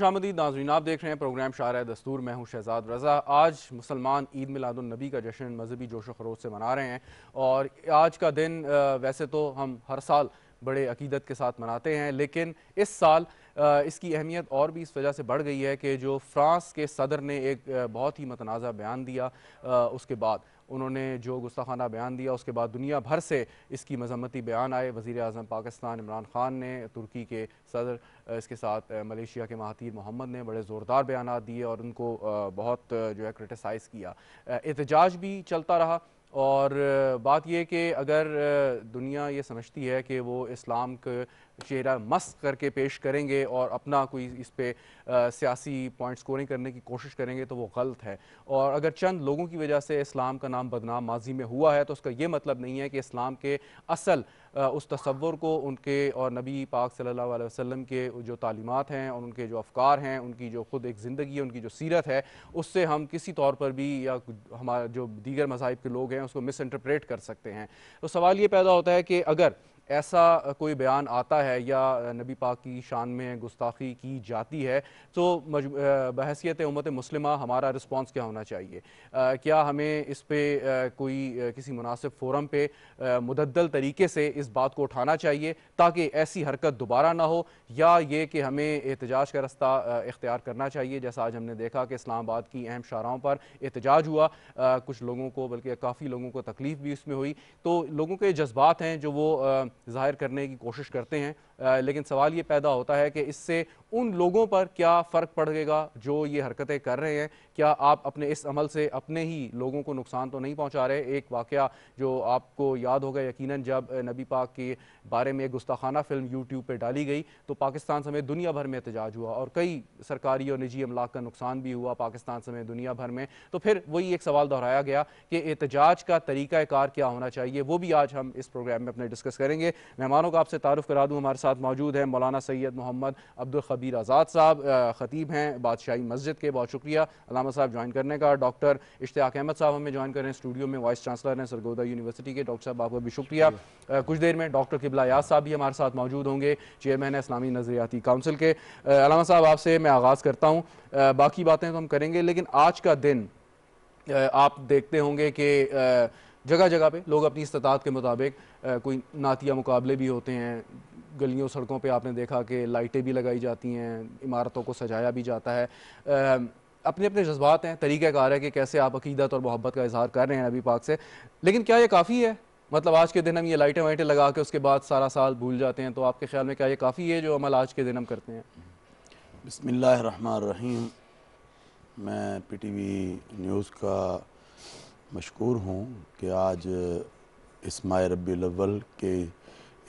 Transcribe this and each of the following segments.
खुश आमदी नाजरीन आप देख रहे हैं प्रोग्राम शार दस्तूर मैं हूं शहजाद रज़ा आज मुसलमान ईद मिलादुलनबी का जश्न मजहबी जोश खरोज से मना रहे हैं और आज का दिन वैसे तो हम हर साल बड़े अकीदत के साथ मनाते हैं लेकिन इस साल इसकी अहमियत और भी इस वजह से बढ़ गई है कि जो फ्रांस के सदर ने एक बहुत ही मतनाज़ बयान दिया उसके बाद उन्होंने जो गुस्ताखाना बयान दिया उसके बाद दुनिया भर से इसकी मजम्मती बयान आए वज़ी अजम पाकिस्तान इमरान खान ने तुर्की के सदर इसके साथ मलेशिया के महातिर मोहम्मद ने बड़े ज़ोरदार बयान दिए और उनको बहुत जो है क्रिटिसाइज़ किया एहतजाज भी चलता रहा और बात यह कि अगर दुनिया ये समझती है कि वो इस्लाम के चेहरा मस्त करके पेश करेंगे और अपना कोई इस पर सियासी पॉइंट स्कोरिंग करने की कोशिश करेंगे तो वो गलत है और अगर चंद लोगों की वजह से इस्लाम का नाम बदनाम माजी में हुआ है तो उसका ये मतलब नहीं है कि इस्लाम के असल उस तस्वुर को उनके और नबी पाक सल्लल्लाहु अलैहि वसल्लम के जो तालीमत हैं और उनके जो अफकार हैं उनकी जो ख़ुद एक ज़िंदगी है उनकी जो सीरत है उससे हम किसी तौर पर भी या हमारे जो दीगर मजाहब के लोग हैं उसको मिस इंटरप्रेट कर सकते हैं तो सवाल ये पैदा होता है कि अगर ऐसा कोई बयान आता है या नबी पाक की शान में गुस्ताखी की जाती है तो बहसीत उम्मत मुस्लिम हमारा रिस्पॉन्स क्या होना चाहिए आ, क्या हमें इस पर कोई किसी मुनासिब फोरम पर मददल तरीके से इस बात को उठाना चाहिए ताकि ऐसी हरकत दोबारा ना हो या ये कि हमें एहतजाज का रास्ता इख्तियार करना चाहिए जैसा आज हमने देखा कि इस्लामाबाद की अहम शाहराओं पर एहतजाज हुआ आ, कुछ लोगों को बल्कि काफ़ी लोगों को तकलीफ़ भी इसमें हुई तो लोगों के जज्बात हैं जो वो आ, जाहिर करने की कोशिश करते हैं लेकिन सवाल ये पैदा होता है कि इससे उन लोगों पर क्या फ़र्क पड़ेगा जो ये हरकतें कर रहे हैं क्या आप अपने इस अमल से अपने ही लोगों को नुकसान तो नहीं पहुंचा रहे एक वाक़ जो आपको याद होगा यकीनन जब नबी पाक के बारे में गुस्ताखाना फिल्म यूट्यूब पर डाली गई तो पाकिस्तान समेत दुनिया भर में एहतजाज हुआ और कई सरकारी और निजी अमलाक का नुकसान भी हुआ पाकिस्तान समेत दुनिया भर में तो फिर वही एक सवाल दोहराया गया कि एहतजाज का तरीक़ाकार क्या होना चाहिए वो भी आज हम इस प्रोग्राम में अपने डिस्कस करेंगे मेहमानों का आपसे तारफ़ करा दूँ हमारे साथ साथ मौजूद हैं मौलाना सैयद मोहम्मद अब्दुल खबीर आज़ाद साहब ख़तीब हैं बादशाही मस्जिद के बहुत शुक्रिया अलामा साहब ज्वाइन करने का डॉक्टर इश्तियाक अहमद साहब हमें ज्वाइन कर रहे हैं स्टूडियो में वाइस चांसलर हैं सरगोदा यूनिवर्सिटी के डॉक्टर साहब आपका भी शुक्रिया कुछ देर में डॉक्टर किबला याज साहब भी हमारे साथ मौजूद होंगे चेयरमैन है इस्लामी नजरियाती काउंसिल के अलामा साहब आपसे मैं आगाज़ करता हूँ बाकी बातें तो हम करेंगे लेकिन आज का दिन आप देखते होंगे कि जगह जगह पे लोग अपनी इस्तात के मुताबिक कोई नातिया मुकाबले भी होते हैं गलियों सड़कों पे आपने देखा कि लाइटें भी लगाई जाती हैं इमारतों को सजाया भी जाता है अपने अपने जज्बात हैं तरीक़ाकार है कि कैसे आप अकीदत और मोहब्बत का इजहार कर रहे हैं नबी पाक से लेकिन क्या ये काफ़ी है मतलब आज के दिन हम ये लाइटें वाइटें लगा के उसके बाद सारा साल भूल जाते हैं तो आपके ख्याल में क्या ये काफ़ी है जो अमल आज के दिन हम करते हैं रही मैं पी टी वी न्यूज़ का मशहूर हूँ कि आज इस माह रबीवल के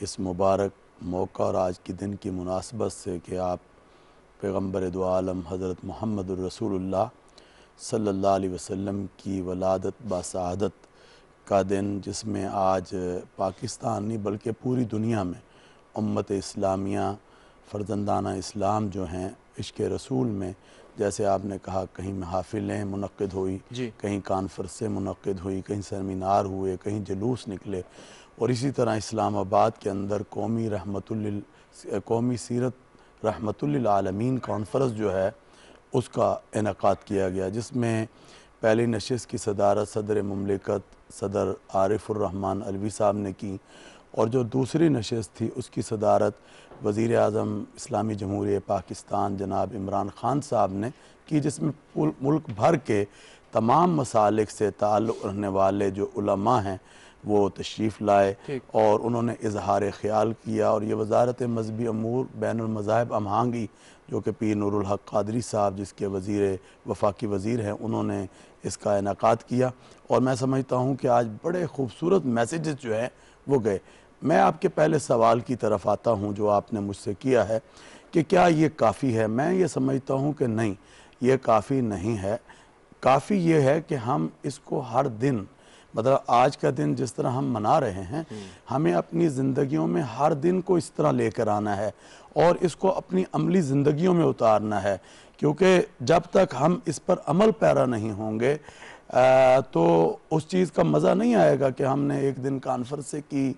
इस मुबारक मौका और आज के दिन की मुनासबत से कि आप पैगम्बर दो हज़रत मोहम्मद रसूलुल्लाह सल्लल्लाहु अलैहि वसल्लम की वलादत बसादत का दिन जिसमें आज पाकिस्तान नहीं बल्कि पूरी दुनिया में उम्मत इस्लामिया फ़र्जंदाना इस्लाम जो हैं इश्क रसूल में जैसे आपने कहा कहीं महाफिलें मनद हुई कहीं कानफ्रेंसें मुनद हुई कहीं सेमिनार हुए कहीं जुलूस निकले और इसी तरह इस्लामाबाद के अंदर कौमी रहमत कौमी सीरत रहमतमीन कॉन्फ्रेंस जो है उसका इनका किया गया जिसमें पहली नशस्त की सदारत सदर ममलिकत सदर आरिफुलरहमान अलवी साहब ने की और जो दूसरी नशस्त थी उसकी सदारत वज़ी अजम इस्लामी जमहूर पाकिस्तान जनाब इमरान ख़ान साहब ने की जिसमें मुल्क भर के तमाम मसालिक से ताल्लुक़ रहने वाले जो उलमा हैं वो तशरीफ़ लाए और उन्होंने इजहार ख्याल किया और ये वजारत मजहबी अमूर बैनमज़ाहब अमहंगी जो कि पी नूरहक कदरी साहब जिसके वजीर वफाकी वज़ी हैं उन्होंने इसका इनका किया और मैं समझता हूँ कि आज बड़े खूबसूरत मैसेज़ जो हैं वो गए मैं आपके पहले सवाल की तरफ आता हूँ जो आपने मुझसे किया है कि क्या ये काफ़ी है मैं ये समझता हूँ कि नहीं ये काफ़ी नहीं है काफ़ी ये है कि हम इसको हर दिन मतलब आज का दिन जिस तरह हम मना रहे हैं हम्म। हमें अपनी ज़िंदगियों में हर दिन को इस तरह लेकर आना है और इसको अपनी अमली ज़िंदगियों में उतारना है क्योंकि जब तक हम इस पर अमल पैरा नहीं होंगे आ, तो उस चीज़ का मज़ा नहीं आएगा कि हमने एक दिन कॉन्फ्रेंसें की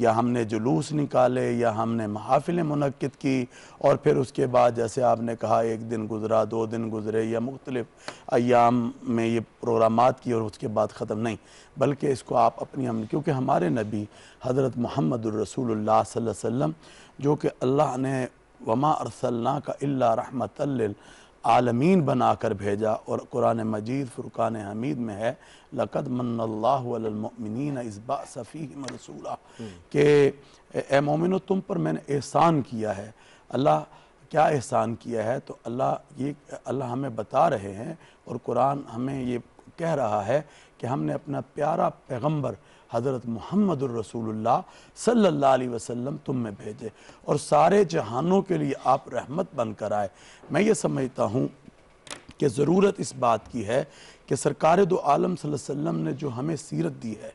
या हमने जुलूस निकाले या हमने महाफिलें मनक़द की और फिर उसके बाद जैसे आपने कहा एक दिन गुजरा दो दिन गुजरे या मुख्तलिफ अयाम में ये प्रोग्राम किए और उसके बाद ख़त्म नहीं बल्कि इसको आप अपनी हम क्योंकि हमारे नबी हज़रत महमद रसूल वसम जो कि अल्लाह ने वमा अरसल्ला का अल्ला रहमत आलमीन बना कर भेजा और कुरान मजीद फ़ुरक़ान हमीद में है लकद मनमिन इसबा सफ़ी मरसूला के ए मोमिनो तुम पर मैंने एहसान किया है अल्लाह क्या एहसान किया है तो अल्लाह ये अल्लाह हमें बता रहे हैं और कुरान हमें ये कह रहा है कि हमने अपना प्यारा पैगम्बर हज़रत मोहम्मद रसूलुल्लाह सल्लल्लाहु अलैहि वसल्लम तुम में भेजे और सारे जहानों के लिए आप रहमत बनकर आए मैं ये समझता हूँ कि ज़रूरत इस बात की है कि सरकार दो आलम वसल्लम ने जो हमें सीरत दी है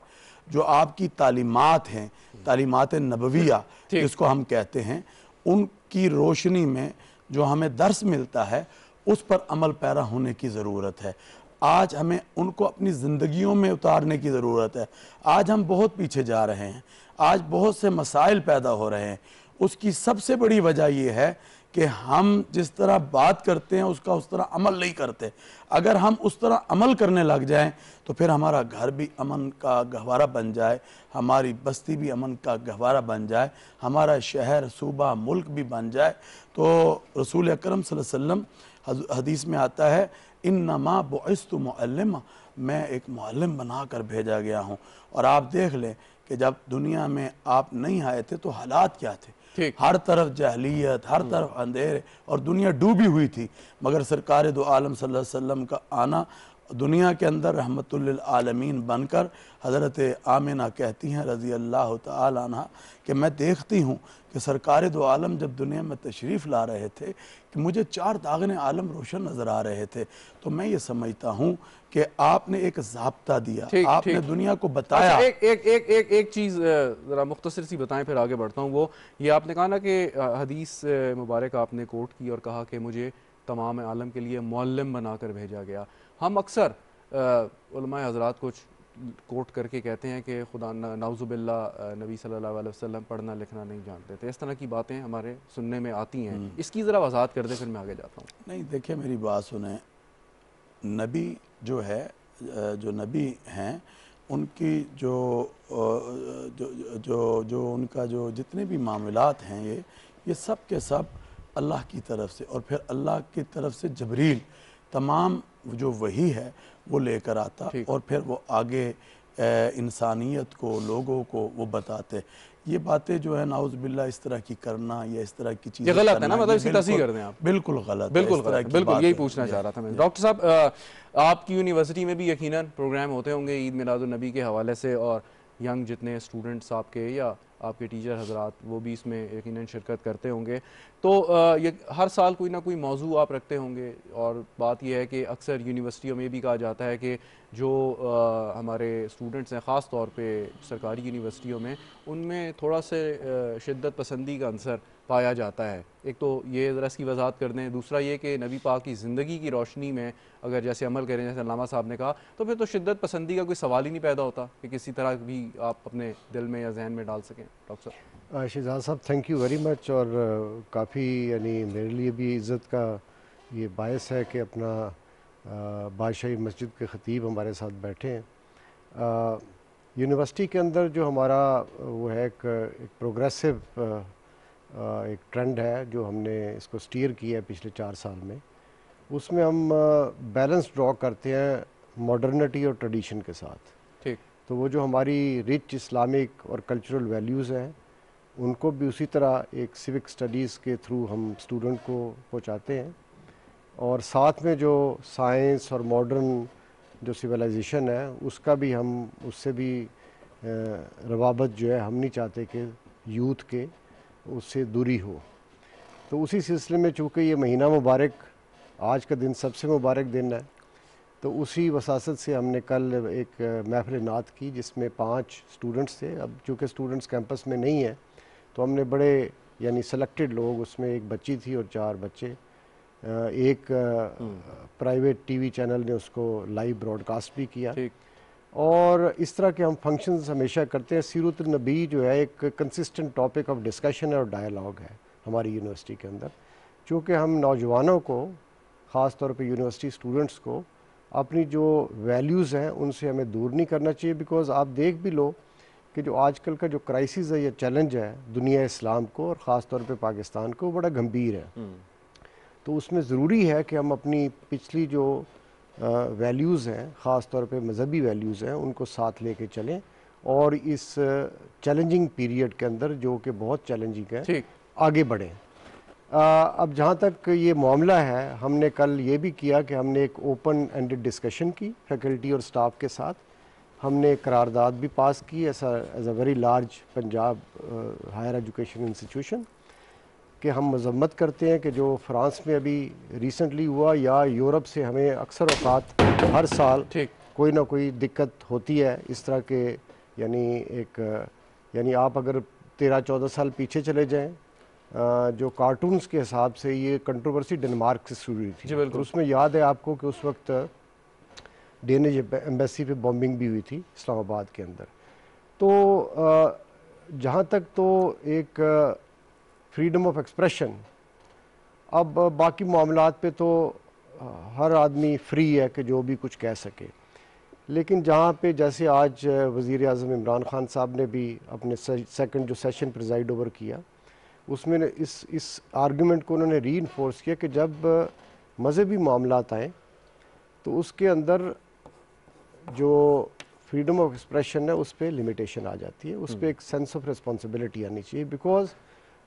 जो आपकी तालीमत हैं तालीमत नबविया जिसको हम कहते हैं उनकी रोशनी में जो हमें दर्स मिलता है उस पर अमल पैरा होने की ज़रूरत है आज हमें उनको अपनी ज़िंदगियों में उतारने की ज़रूरत है आज हम बहुत पीछे जा रहे हैं आज बहुत से मसाइल पैदा हो रहे हैं उसकी सबसे बड़ी वजह यह है कि हम जिस तरह बात करते हैं उसका उस तरह अमल नहीं करते अगर हम उस तरह अमल करने लग जाएं तो फिर हमारा घर भी अमन का गहवारा बन जाए हमारी बस्ती भी अमन का गहवारा बन जाए हमारा शहर सूबा मुल्क भी बन जाए तो रसूल अक्रम वसम हदीस में आता है इन नमा बोस्त मैं एक मलम बना कर भेजा गया हूँ और आप देख लें कि जब दुनिया में आप नहीं आए थे तो हालात क्या थे हर तरफ जहलीत हर हम्म। तरफ अंधेरे और दुनिया डूबी हुई थी मगर सरकार दो आलम सल्लल्लाहु अलैहि वसल्लम का आना दुनिया के अंदर रहमतुल्लामीन बनकर हज़रत आमिना कहती हैं रज़ी अल्लाह तहा कि मैं देखती हूँ कि सरकार दो आलम जब दुनिया में तशरीफ़ ला रहे थे कि मुझे चार दागन आलम रोशन नज़र आ रहे थे तो मैं ये समझता हूँ कि आपने एक जबता दिया थीक, आपने थीक, दुनिया को बताया अच्छा, एक एक एक एक एक चीज़ ज़रा मुख्तर सी बताएं फिर आगे बढ़ता हूँ वो ये आपने कहा ना कि हदीस मुबारक आपने कोट की और कहा कि मुझे तमाम आलम के लिए मौलम बनाकर भेजा गया हम अक्सर हजरात कुछ कोट करके कहते हैं कि खुदा नाउजुबिल्ला नबी सल्लल्लाहु अलैहि वसल्लम पढ़ना लिखना नहीं जानते थे इस तरह की बातें हमारे सुनने में आती हैं हम्म। इसकी ज़रा वजाहत कर दें फिर मैं आगे जाता हूँ नहीं देखिए मेरी बात सुने नबी जो है जो नबी हैं उनकी जो जो जो जो उनका जो जितने भी मामलात हैं ये ये सब के सब अल्लाह की तरफ से और फिर अल्लाह की तरफ से जबरील तमाम जो वही है वो लेकर आता और फिर वो आगे इंसानियत को लोगों को वो बताते ये बातें जो है नाउज बिल्ला इस तरह की करना या इस तरह की चीज़ गलत है ना मतलब इसकी तस्वीर कर दें आप बिल्कुल गलत बिल्कुल गलत बिल्कुल यही पूछना चाह रहा था मैं डॉक्टर साहब आपकी यूनिवर्सिटी में भी यकीनन प्रोग्राम होते होंगे ईद मिलादुलनबी के हवाले से और यंग जितने स्टूडेंट्स आपके या आपके टीचर हजरात वो भी इसमें यकीन शिरकत करते होंगे तो ये हर साल कोई ना कोई मौजू आप रखते होंगे और बात यह है कि अक्सर यूनिवर्सिटियों में भी कहा जाता है कि जो आ, हमारे स्टूडेंट्स हैं ख़ास तौर पे सरकारी यूनिवर्सिटियों में उनमें थोड़ा से शिद्दत पसंदी का अंसर पाया जाता है एक तो ये ज़रा इसकी वजाहत कर दें दूसरा ये कि नबी पाक की ज़िंदगी की रोशनी में अगर जैसे अमल करें जैसे लामा साहब ने कहा तो फिर तो शिद्दत पसंदी का कोई सवाल ही नहीं पैदा होता कि किसी तरह भी आप अपने दिल में या जहन में डाल सकें डॉक्टर साहब साहब थैंक यू वेरी मच और काफ़ी यानी मेरे लिए भी इज़्ज़त का ये बायस है कि अपना बादशाही मस्जिद के ख़तीब हमारे साथ बैठे हैं यूनिवर्सिटी के अंदर जो हमारा वो है एक, एक प्रोग्रेसिव एक ट्रेंड है जो हमने इसको स्टीयर किया है पिछले चार साल में उसमें हम बैलेंस ड्रॉ करते हैं मॉडर्निटी और ट्रेडिशन के साथ तो वो जो हमारी रिच इस्लामिक और कल्चरल वैल्यूज़ हैं उनको भी उसी तरह एक सिविक स्टडीज़ के थ्रू हम स्टूडेंट को पहुंचाते हैं और साथ में जो साइंस और मॉडर्न जो सिविलाइजेशन है उसका भी हम उससे भी रवाबत जो है हम नहीं चाहते कि यूथ के उससे दूरी हो तो उसी सिलसिले में चूँकि ये महीना मुबारक आज का दिन सबसे मुबारक दिन है तो उसी वसासत से हमने कल एक महफिल नात की जिसमें पाँच स्टूडेंट्स थे अब चूँकि स्टूडेंट्स कैंपस में नहीं हैं तो हमने बड़े यानी सेलेक्टेड लोग उसमें एक बच्ची थी और चार बच्चे एक प्राइवेट टीवी चैनल ने उसको लाइव ब्रॉडकास्ट भी किया और इस तरह के हम फंक्शंस हमेशा करते हैं सीरत नबी जो है एक कंसिस्टेंट टॉपिक ऑफ डिस्कशन और डायलॉग है हमारी यूनिवर्सिटी के अंदर चूँकि हम नौजवानों को ख़ास तौर पर यूनिवर्सिटी स्टूडेंट्स को अपनी जो वैल्यूज़ हैं उनसे हमें दूर नहीं करना चाहिए बिकॉज आप देख भी लो कि जो आजकल का जो क्राइसिस है या चैलेंज है दुनिया इस्लाम को और ख़ास तौर पे पाकिस्तान को बड़ा गंभीर है हम्म। तो उसमें ज़रूरी है कि हम अपनी पिछली जो वैल्यूज़ हैं ख़ास तौर पर मजहबी वैल्यूज़ हैं उनको साथ लेके चलें और इस चैलेंजिंग पीरियड के अंदर जो कि बहुत चैलेंजिंग है आगे बढ़ें अब जहाँ तक ये मामला है हमने कल ये भी किया कि हमने एक ओपन एंडेड डिस्कशन की फैकल्टी और स्टाफ के साथ हमने करारदाद भी पास की ऐसा as a very large Punjab higher education institution कि हम मजम्मत करते हैं कि जो फ्रांस में अभी रिसेंटली हुआ या यूरोप से हमें अक्सर अवकात हर साल कोई ना कोई दिक्कत होती है इस तरह के यानी एक यानी आप अगर तेरह चौदह साल पीछे चले जाएं जो कार्टून्स के हिसाब से ये कंट्रोवर्सी डेनमार्क से शुरू हुई थी तो उसमें याद है आपको कि उस वक्त डेनिज एम्बेसी पे बॉम्बिंग भी हुई थी इस्लामाबाद के अंदर तो जहाँ तक तो एक फ्रीडम ऑफ एक्सप्रेशन अब बाकी मामला पे तो हर आदमी फ्री है कि जो भी कुछ कह सके लेकिन जहाँ पे जैसे आज वज़ी अजम इमरान ख़ान साहब ने भी अपने सेकंड जो सेशन प्रिजाइड ओवर किया उसमें इस इस आर्गुमेंट को उन्होंने री किया कि जब मजहबी मामला आए तो उसके अंदर जो फ्रीडम ऑफ एक्सप्रेशन है उस पर लिमिटेशन आ जाती है उस पर हम्म। एक सेंस ऑफ रिस्पॉन्सिबिलिटी आनी चाहिए बिकॉज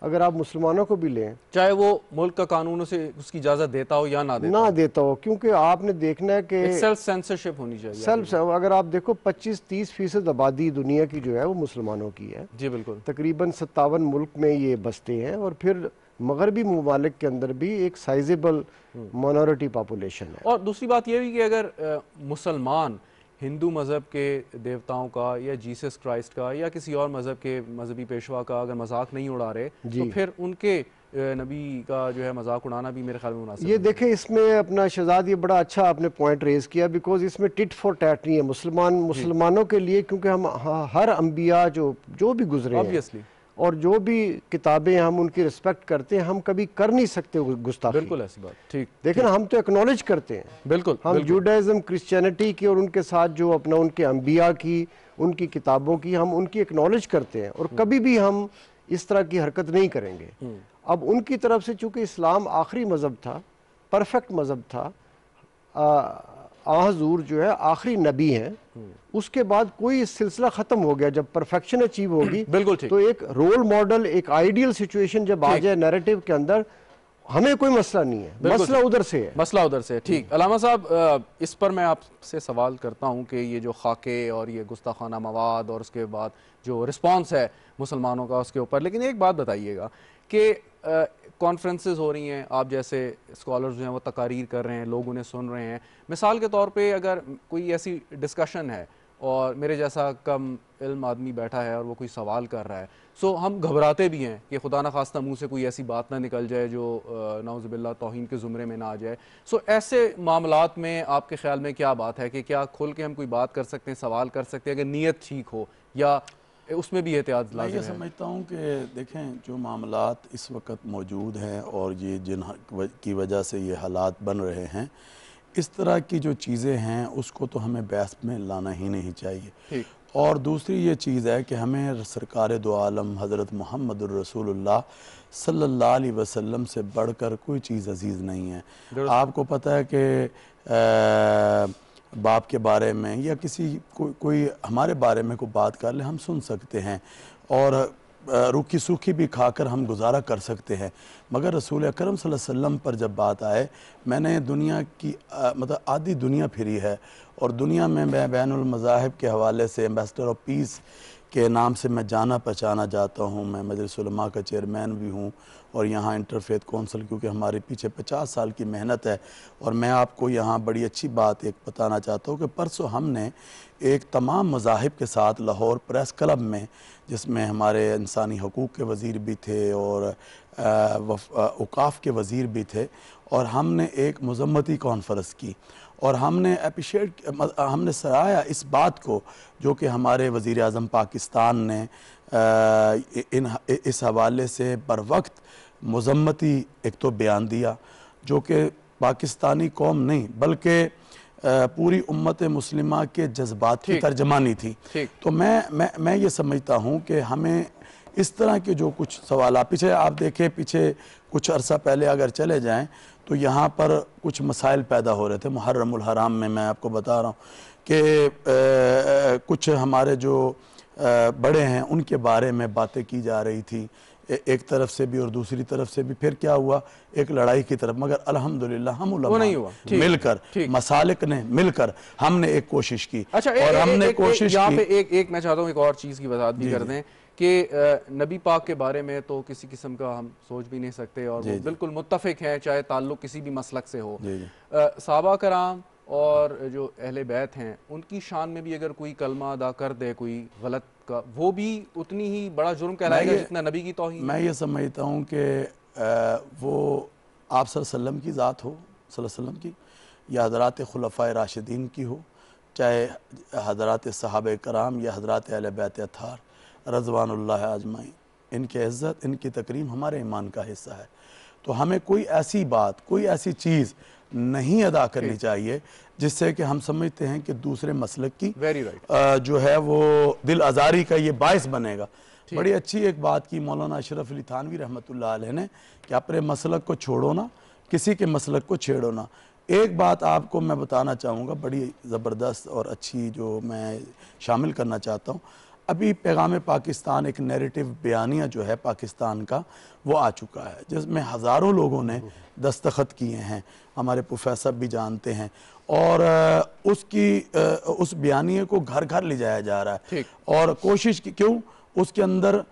अगर आप मुसलमानों को भी लें चाहे वो मुल्क का कानूनों से उसकी इजाज़त देता हो या ना देता ना हो। देता हो क्योंकि आपने देखना है कि सेल्फ सेंसरशिप होनी चाहिए सेल्फ अगर आप देखो 25-30 फीसद आबादी दुनिया की जो है वो मुसलमानों की है जी बिल्कुल तकरीबन सत्तावन मुल्क में ये बसते हैं और फिर मगरबी ममालिक के अंदर भी एक साइजेबल माइनॉरिटी पॉपुलेशन है और दूसरी बात यह भी कि अगर मुसलमान हिंदू मज़हब के देवताओं का या जीसस क्राइस्ट का या किसी और मज़हब के मजहबी पेशवा का अगर मजाक नहीं उड़ा रहे तो फिर उनके नबी का जो है मजाक उड़ाना भी मेरे ख्याल में मुनासिब ये देखें इसमें अपना शहजाद ये बड़ा अच्छा आपने पॉइंट रेज़ किया बिकॉज इसमें टिट फॉर टैट नहीं है मुसलमान मुसलमानों के लिए क्योंकि हम हर अम्बिया जो जो भी गुजरे ऑब्वियसली और जो भी किताबें हम उनकी रिस्पेक्ट करते हैं हम कभी कर नहीं सकते गुस्ताखी बिल्कुल ऐसी बात ठीक देखें हम तो एक्नॉलेज करते हैं बिल्कुल हम जूडाइज्म क्रिश्चियनिटी की और उनके साथ जो अपना उनके अंबिया की उनकी किताबों की हम उनकी एक्नॉलेज करते हैं और हम्म। कभी भी हम इस तरह की हरकत नहीं करेंगे हम्म। अब उनकी तरफ से चूंकि इस्लाम आखिरी मज़हब था परफेक्ट मज़हब था आजूर जो है आखिरी नबी हैं उसके बाद कोई सिलसिला ख़त्म हो गया जब परफेक्शन अचीव होगी बिल्कुल तो एक रोल मॉडल एक आइडियल सिचुएशन जब आ जाए नैरेटिव के अंदर हमें कोई मसला नहीं है मसला उधर से है मसला उधर से ठीक हम्म। अलामा साहब इस पर मैं आपसे सवाल करता हूं कि ये जो खाके और ये गुस्ताखाना मवाद और उसके बाद जो रिस्पांस है मुसलमानों का उसके ऊपर लेकिन एक बात बताइएगा कि कॉन्फ्रेंसेस हो रही हैं आप जैसे स्कॉलर्स जो हैं वो तकारीर कर रहे हैं लोग उन्हें सुन रहे हैं मिसाल के तौर पे अगर कोई ऐसी डिस्कशन है और मेरे जैसा कम इल्म आदमी बैठा है और वो कोई सवाल कर रहा है सो हम घबराते भी हैं कि खुदा ना खास्ता मुँह से कोई ऐसी बात ना निकल जाए जो नाउज़बिल्ला तोहन के ज़ुमरे में ना आ जाए सो ऐसे मामला में आपके ख्याल में क्या बात है कि क्या खुल के हम कोई बात कर सकते हैं सवाल कर सकते हैं अगर नीयत ठीक हो या उसमें भी एहतियात मैं ये समझता हूँ कि देखें जो मामला इस वक्त मौजूद हैं और ये जिन की वजह से ये हालात बन रहे हैं इस तरह की जो चीज़ें हैं उसको तो हमें बहस में लाना ही नहीं चाहिए और दूसरी ये चीज़ है कि हमें सरकार दो आलम हज़रत मोहम्मद रसूलुल्लाह सल्लल्लाहु अलैहि वसल्लम से बढ़कर कोई चीज़ अजीज़ नहीं है आपको पता है कि बाप के बारे में या किसी को, कोई हमारे बारे में कोई बात कर ले हम सुन सकते हैं और रूखी सूखी भी खाकर हम गुजारा कर सकते हैं मगर रसूल अकरम वसल्लम पर जब बात आए मैंने दुनिया की आ, मतलब आधी दुनिया फिरी है और दुनिया में मैं बैनमज़ाहब के हवाले से एम्बेसडर ऑफ पीस के नाम से मैं जाना पहचाना जाता हूँ मैं मजलिसमा का चेयरमैन भी हूँ और यहाँ इंटरफेथ कौंसिल क्योंकि हमारे पीछे 50 साल की मेहनत है और मैं आपको यहाँ बड़ी अच्छी बात एक बताना चाहता हूँ कि परसों हमने एक तमाम मजाहब के साथ लाहौर प्रेस क्लब में जिसमें हमारे इंसानी हकूक़ के वज़ीर भी थे और अवकाफ़ के वज़ीर भी थे और हमने एक मजम्मती कॉन्फ्रेंस की और हमने अप्रिशिएट हमने सराहाया इस बात को जो कि हमारे वज़ी अजम पाकिस्तान ने इन इस हवाले से बर वक्त मजम्मती एक तो बयान दिया जो कि पाकिस्तानी कौम नहीं बल्कि पूरी उम्मत मुस्लिम के जज्बात की तर्जमानी थी तो मैं मैं मैं ये समझता हूँ कि हमें इस तरह के जो कुछ सवाल पीछे आप देखें पीछे कुछ अरसा पहले अगर चले जाएं तो यहाँ पर कुछ मसाइल पैदा हो रहे थे मुहर्रम हराम में मैं आपको बता रहा हूँ कि कुछ हमारे जो बड़े हैं उनके बारे में बातें की जा रही थी एक तरफ से भी और दूसरी तरफ से भी फिर क्या हुआ एक लड़ाई की तरफ मगर अल्हम्दुलिल्लाह हम नहीं हुआ मिलकर मसालिक ने मिलकर हमने एक कोशिश की अच्छा, और ए, हमने ए, कोशिश यहाँ पे एक एक मैं चाहता हूँ एक और चीज़ की वजात भी कर दें कि नबी पाक के बारे में तो किसी किस्म का हम सोच भी नहीं सकते और बिल्कुल मुतफिक है चाहे ताल्लुक किसी भी मसलक से हो साहबा कराम और जो अहल बैत हैं उनकी शान में भी अगर कोई कलमा अदा कर दे कोई गलत का वो भी उतनी ही बड़ा जुर्म कहलाएगा जितना नबी की तोहही मैं ये समझता हूँ कि वो आप सल्लम की ज़ात हो सल्लम की या हजरात खलफा राशिदीन की हो चाहे हजरात साहब कराम या हजरात अल बैत अथार रजवानल्ला आजमाई इनकी इज़्ज़त इनकी तकरीम हमारे ईमान का हिस्सा है तो हमें कोई ऐसी बात कोई ऐसी चीज़ नहीं अदा करनी चाहिए जिससे कि हम समझते हैं कि दूसरे मसलक की right. जो है वो दिल आज़ारी का ये बायस बनेगा बड़ी अच्छी एक बात की मौलाना अशरफ अली थानवी रहमत ने कि अपने मसलक को छोड़ो ना किसी के मसलक को छेड़ो ना एक बात आपको मैं बताना चाहूँगा बड़ी ज़बरदस्त और अच्छी जो मैं शामिल करना चाहता हूँ अभी पैगाम पाकिस्तान एक नैरेटिव बयानिया जो है पाकिस्तान का वो आ चुका है जिसमें हज़ारों लोगों ने दस्तखत किए हैं हमारे प्रोफेसर भी जानते हैं और उसकी उस बयानिए को घर घर ले जाया जा रहा है और कोशिश की क्यों उसके अंदर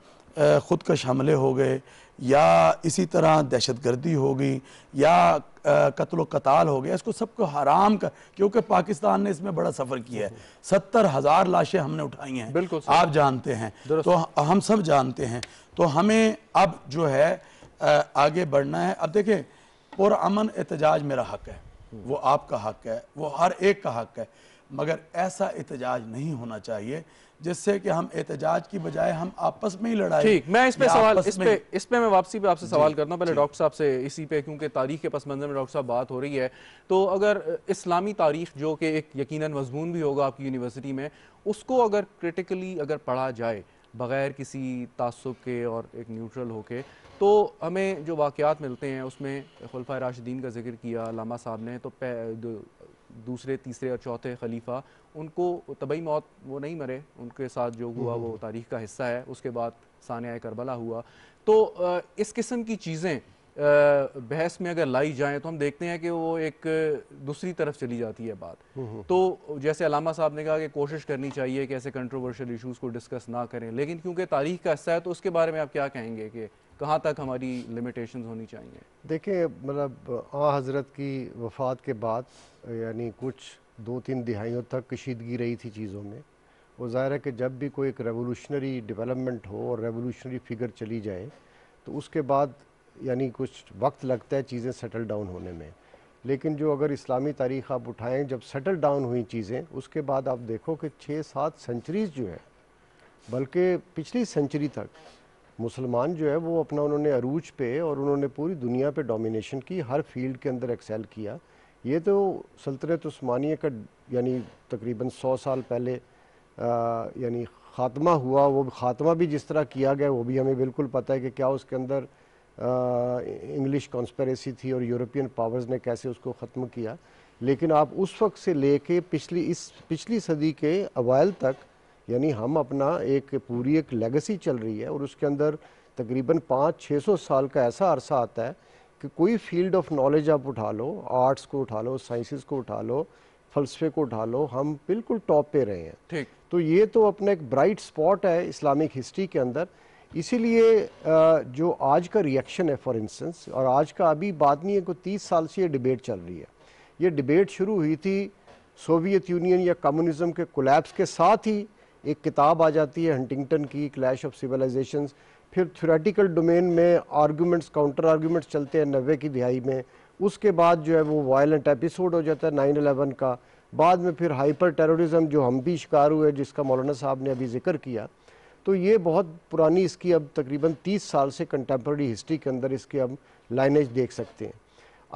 ख़ुदकश हमले हो गए या इसी तरह दहशत गर्दी गई या कत्ल कताल हो गया इसको सबको हराम कर क्योंकि पाकिस्तान ने इसमें बड़ा सफ़र किया है सत्तर हज़ार लाशें हमने उठाई हैं बिल्कुल आप जानते हैं तो हम सब जानते हैं तो हमें अब जो है आगे बढ़ना है अब देखें पुरान एहतजाज मेरा हक है वो आपका हक है वो हर एक का हक है मगर ऐसा एहतजाज नहीं होना चाहिए जिससे कि हम एहतजाज की बजाय हम आपस में ही लड़ाई ठीक मैं इस पे सवाल इस पे इस पे मैं वापसी पे आपसे सवाल करना पहले डॉक्टर साहब से इसी पे क्योंकि तारीख के पस मंजर में डॉक्टर साहब बात हो रही है तो अगर इस्लामी तारीख जो कि एक यकीनन मजमून भी होगा आपकी यूनिवर्सिटी में उसको अगर क्रिटिकली अगर पढ़ा जाए बग़ैर किसी तसब के और एक न्यूट्रल हो के तो हमें जो वाक़ात मिलते हैं उसमें खुलफा राशिदीन का जिक्र किया लामा साहब ने तो दूसरे तीसरे और चौथे खलीफा उनको तबई मौत वो नहीं मरे उनके साथ जो हुआ वो हम्म। तारीख का हिस्सा है उसके बाद सान्या करबला हुआ तो इस किस्म की चीज़ें बहस में अगर लाई जाए तो हम देखते हैं कि वो एक दूसरी तरफ चली जाती है बात हम्म, हम्म। तो जैसे अलामा साहब ने कहा कि कोशिश करनी चाहिए कि ऐसे कंट्रोवर्शियल इशूज़ को डिस्कस ना करें लेकिन क्योंकि तारीख का हिस्सा है तो उसके बारे में आप क्या कहेंगे कि कहाँ तक हमारी लिमिटेशंस होनी चाहिए देखिए मतलब आ हज़रत की वफ़ात के बाद यानी कुछ दो तीन दिहाइयों तक कशीदगी रही थी चीज़ों में वो ज़ाहिर है कि जब भी कोई एक रेवोलूशनरी डेवलपमेंट हो और रेवोलूशनरी फिगर चली जाए तो उसके बाद यानी कुछ वक्त लगता है चीज़ें सेटल डाउन होने में लेकिन जो अगर इस्लामी तारीख आप उठाएँ जब सेटल डाउन हुई चीज़ें उसके बाद आप देखो कि छः सात सेंचरीज़ जो है बल्कि पिछली सेंचुरी तक मुसलमान जो है वो अपना उन्होंने अरूज पे और उन्होंने पूरी दुनिया पे डोमिनेशन की हर फील्ड के अंदर एक्सेल किया ये तो सल्तनत उस्मानिया का यानी तकरीबन सौ साल पहले यानी ख़ात्मा हुआ वो ख़ात्मा भी जिस तरह किया गया वो भी हमें बिल्कुल पता है कि क्या उसके अंदर इंग्लिश कॉन्स्परेसी थी और यूरोपियन पावर्स ने कैसे उसको ख़त्म किया लेकिन आप उस वक्त से ले पिछली इस पिछली सदी के अवैल तक यानी हम अपना एक पूरी एक लेगेसी चल रही है और उसके अंदर तकरीबन पाँच छः सौ साल का ऐसा अरसा आता है कि कोई फील्ड ऑफ नॉलेज आप उठा लो आर्ट्स को उठा लो साइंसिस को उठा लो फलसफे को उठा लो हम बिल्कुल टॉप पे रहे हैं ठीक तो ये तो अपना एक ब्राइट स्पॉट है इस्लामिक हिस्ट्री के अंदर इसीलिए जो आज का रिएक्शन है फॉर इंस्टेंस और आज का अभी बात नहीं है को तीस साल से ये डिबेट चल रही है ये डिबेट शुरू हुई थी सोवियत यूनियन या कम्युनिज्म के कोलैप्स के साथ ही एक किताब आ जाती है हंटिंगटन की क्लैश ऑफ सिविलाइजेशन फिर थ्योरेटिकल डोमेन में आर्गूमेंट्स काउंटर आर्गूमेंट्स चलते हैं नब्बे की दिहाई में उसके बाद जो है वो वायलेंट एपिसोड हो जाता है नाइन अलेवन का बाद में फिर हाइपर टेररिज्म जो हम भी शिकार हुए जिसका मौलाना साहब ने अभी जिक्र किया तो ये बहुत पुरानी इसकी अब तकरीबन 30 साल से कंटेम्प्रेरी हिस्ट्री के अंदर इसकी हम लाइनेज देख सकते हैं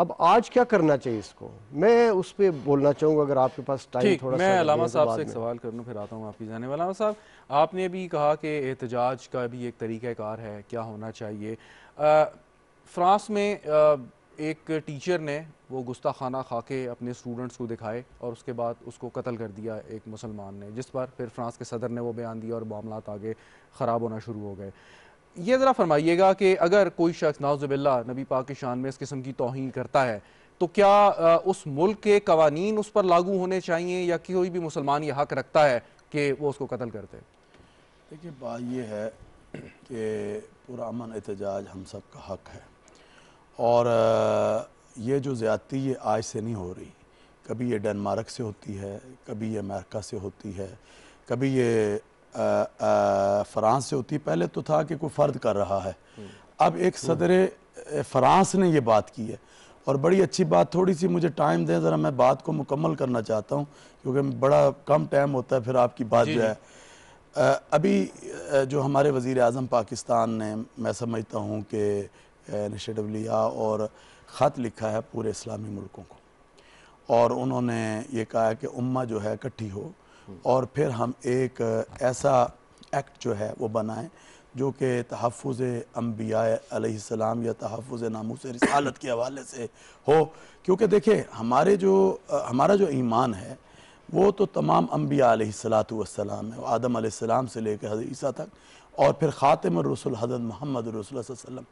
अब आज क्या करना चाहिए इसको मैं उस पर बोलना चाहूंगा अगर आपके पास टाइम थोड़ा तो मैं अलामा साहब से एक सवाल कर लूँ फिर आता हूँ आपकी जाने वाला साहब आपने भी कहा कि एहतजाज का भी एक तरीक़ाकार है क्या होना चाहिए फ्रांस में आ, एक टीचर ने वो गुस्ताखाना खा के अपने स्टूडेंट्स को दिखाए और उसके बाद उसको कत्ल कर दिया एक मुसलमान ने जिस पर फिर फ्रांस के सदर ने वो बयान दिया और मामला आगे ख़राब होना शुरू हो गए ये ज़रा फरमाइएगा कि अगर कोई शख्स नाजुबिल्ला नबी पाक की शान में इस किस्म की तोहन करता है तो क्या उस मुल्क के कवानीन उस पर लागू होने चाहिए या कोई भी मुसलमान ये हक रखता है कि वो उसको कत्ल करते देखिए बात यह है कि पुरान एहत हम सब का हक है और ये जो ज़्यादती ये आज से नहीं हो रही कभी ये डेनमार्क से होती है कभी ये अमेरिका से होती है कभी ये फ्रांस से होती पहले तो था कि कोई फ़र्द कर रहा है अब एक सदर फ्रांस ने ये बात की है और बड़ी अच्छी बात थोड़ी सी मुझे टाइम दें ज़रा मैं बात को मुकम्मल करना चाहता हूँ क्योंकि बड़ा कम टाइम होता है फिर आपकी बात जो है अभी जो हमारे वज़ी अजम पाकिस्तान ने मैं समझता हूँ कि इनिशटिव लिया और ख़त लिखा है पूरे इस्लामी मुल्कों को और उन्होंने ये कहा कि उम्मा जो है इकट्ठी हो और फिर हम एक ऐसा एक्ट जो है वो बनाएं जो कि तहफ़ अम्बिया या तहफ़ नामूस रसालत के हवाले से हो क्योंकि देखे हमारे जो हमारा जो ईमान है वो तो तमाम अम्बिया सलाम है आदम आसमाम से लेकर हजर ईसा तक और फिर ख़ातम रसुल हजरत मोहम्मद रसोल्लम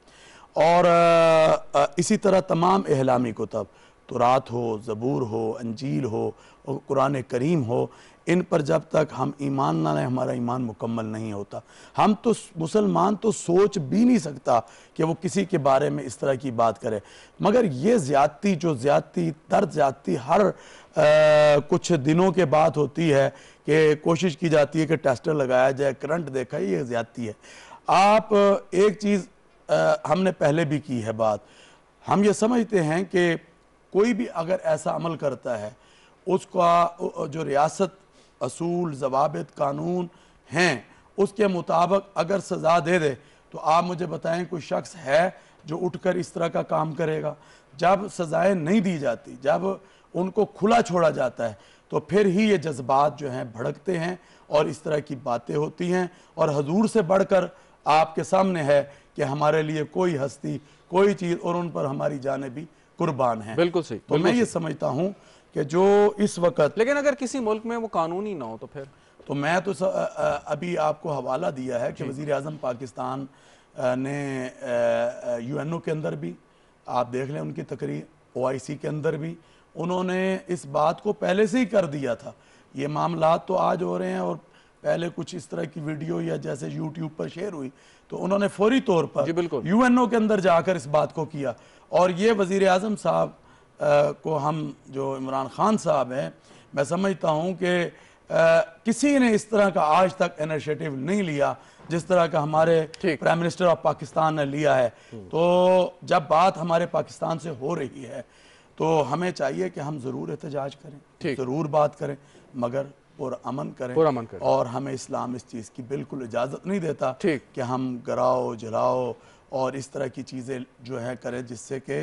और इसी तरह तमाम अहलामी कुतब तुरात तो रात हो ज़बूर हो अंजील हो कुरान करीम हो इन पर जब तक हम ईमान ना लें हमारा ईमान मुकम्मल नहीं होता हम तो मुसलमान तो सोच भी नहीं सकता कि वो किसी के बारे में इस तरह की बात करे मगर ये ज़्यादती जो ज़्यादती दर्द ज़्यादती हर आ, कुछ दिनों के बाद होती है कि कोशिश की जाती है कि टेस्टर लगाया जाए करंट देखा ये ज़्यादती है आप एक चीज़ आ, हमने पहले भी की है बात हम ये समझते हैं कि कोई भी अगर ऐसा अमल करता है उसका जो रियासत असूल जवाबत कानून हैं उसके मुताबिक अगर सज़ा दे दे तो आप मुझे बताएं कोई शख्स है जो उठकर इस तरह का काम करेगा जब सज़ाएं नहीं दी जाती जब उनको खुला छोड़ा जाता है तो फिर ही ये जज्बात जो हैं भड़कते हैं और इस तरह की बातें होती हैं और हजूर से बढ़कर आपके सामने है कि हमारे लिए कोई हस्ती कोई चीज़ और उन पर हमारी जाने भी कुर्बान है बिल्कुल सही तो मैं ये समझता हूँ कि जो इस वक्त लेकिन अगर किसी मुल्क में वो कानून ही ना हो तो फिर तो मैं तो स, आ, आ, अभी आपको हवाला दिया है कि वज़ी अजम पाकिस्तान ने यू एन ओ के अंदर भी आप देख लें उनकी तकरीर ओ आई सी के अंदर भी उन्होंने इस बात को पहले से ही कर दिया था ये मामला तो आज हो रहे हैं और पहले कुछ इस तरह की वीडियो या जैसे यूट्यूब पर शेयर हुई तो उन्होंने फौरी तौर पर यू एन ओ के अंदर जाकर इस बात को किया और ये वज़ी अजम साहब को हम जो इमरान खान साहब हैं मैं समझता हूँ कि किसी ने इस तरह का आज तक इनिशिएटिव नहीं लिया जिस तरह का हमारे प्राइम मिनिस्टर ऑफ पाकिस्तान ने लिया है हम्म। तो जब बात हमारे पाकिस्तान से हो रही है तो हमें चाहिए कि हम ज़रूर एहतजाज करें ज़रूर बात करें मगर अमन करें अमन करें और हमें इस्लाम इस चीज़ की बिल्कुल इजाज़त नहीं देता कि हम गराओ जलाओ और इस तरह की चीज़ें जो है करें जिससे कि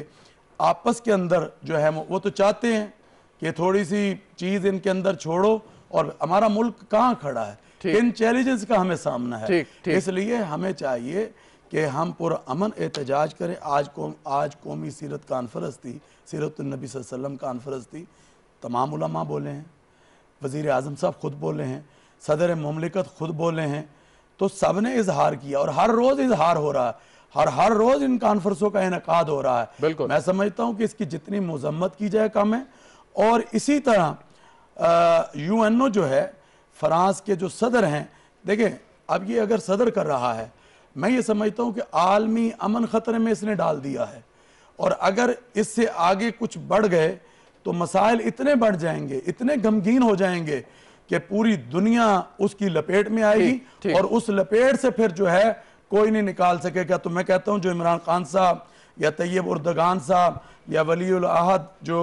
आपस के अंदर जो है वो तो चाहते हैं कि थोड़ी सी चीज़ इनके अंदर छोड़ो और हमारा मुल्क कहाँ खड़ा है इन चैलेंजेस का हमें सामना है इसलिए हमें चाहिए कि हम पुरान एहतजाज करें आज को आज कौमी सीरत कॉन्फ्रेंस थी सीरतनबी वसम कॉन्फ्रेंस थी तमाम उलमा बोले हैं वज़ी अजम साहब खुद बोले हैं सदर ममलिकत खुद बोले हैं तो सब ने इजहार किया और हर रोज़ इजहार हो रहा है हर हर रोज इन कॉन्फ्रेंसों का इनका हो रहा है बिल्कुल मैं समझता हूँ कि इसकी जितनी मजम्मत की जाए कम है और इसी तरह यू एन ओ जो है फ्रांस के जो सदर हैं देखें अब ये अगर सदर कर रहा है मैं ये समझता हूँ कि आलमी अमन ख़तरे में इसने डाल दिया है और अगर इससे आगे कुछ बढ़ गए तो मसाइल इतने बढ़ जाएंगे इतने गमगीन हो जाएंगे कि पूरी दुनिया उसकी लपेट में आएगी और उस लपेट से फिर जो है कोई नहीं निकाल सकेगा तो मैं कहता हूँ जो इमरान खान साहब या तैयब उर्दगान साहब या वली अहद जो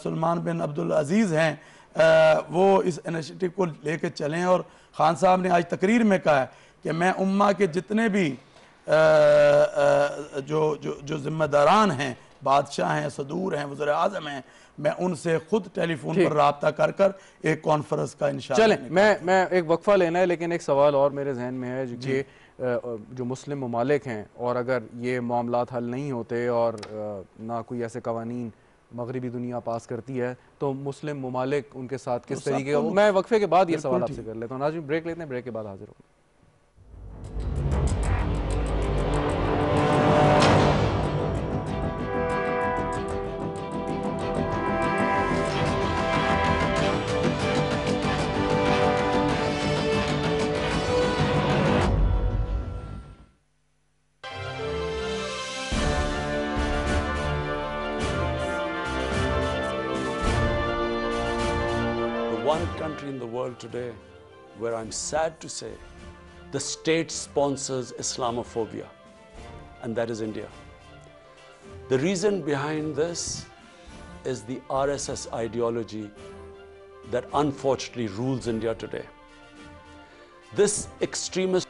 सलमान बिन अब्दुल अजीज़ हैं आ, वो इस इनिशिएटिव को लेके चलें और ख़ान साहब ने आज तकरीर में कहा है कि मैं उम्मा के जितने भी आ, आ, जो जो जो ज़िम्मेदारान हैं बादशाह हैं सदूर हैं वजर अजम हैं मैं उनसे खुद टेलीफोन पर रबता कर कर एक कॉन्फ्रेंस का इन चलें मैं मैं एक वक्फ़ा लेना है लेकिन एक सवाल और मेरे जहन में है जो कि जो मुस्लिम ममालिक हैं और अगर ये मामला हल नहीं होते और ना कोई ऐसे कवानीन मगरबी दुनिया पास करती है तो मुस्लिम ममालिक उनके साथ किस तो तरीके का मैं वक्फ़े के बाद ये सवाल आपसे कर लेता हूँ आज ब्रेक लेते हैं ब्रेक के बाद हाजिर हूँ today where I'm sad to say the state sponsors Islamophobia, and that is India. The reason behind this is the RSS ideology that unfortunately rules India today. This extremist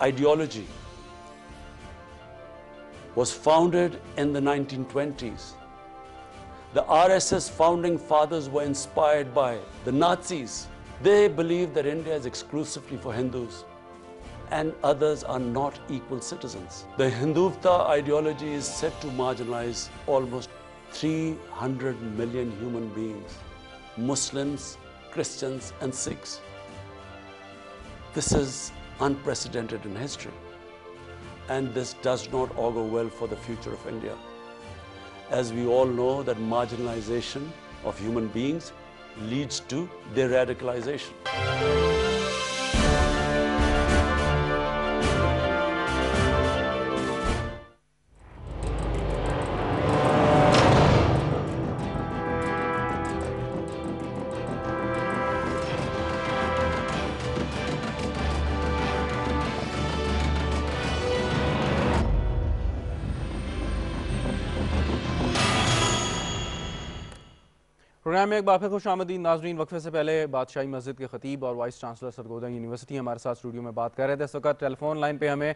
ideology was founded in the 1920s. The RSS founding fathers were inspired by the Nazis they believe that India is exclusively for Hindus and others are not equal citizens. The Hindutva ideology is set to marginalize almost 300 million human beings, Muslims, Christians and Sikhs. This is unprecedented in history and this does not augur well for the future of India. As we all know that marginalization of human beings leads to radicalization. में एक बार फिर खुश आमदी नाजरीन वक्फे से पहले बादशाही मस्जिद के खतीब और वाइस चांसलर सरगोदा यूनिवर्सिटी हमारे साथ स्टूडियो में बात कर रहे थे इस वक्त टेलीफोन लाइन पे हमें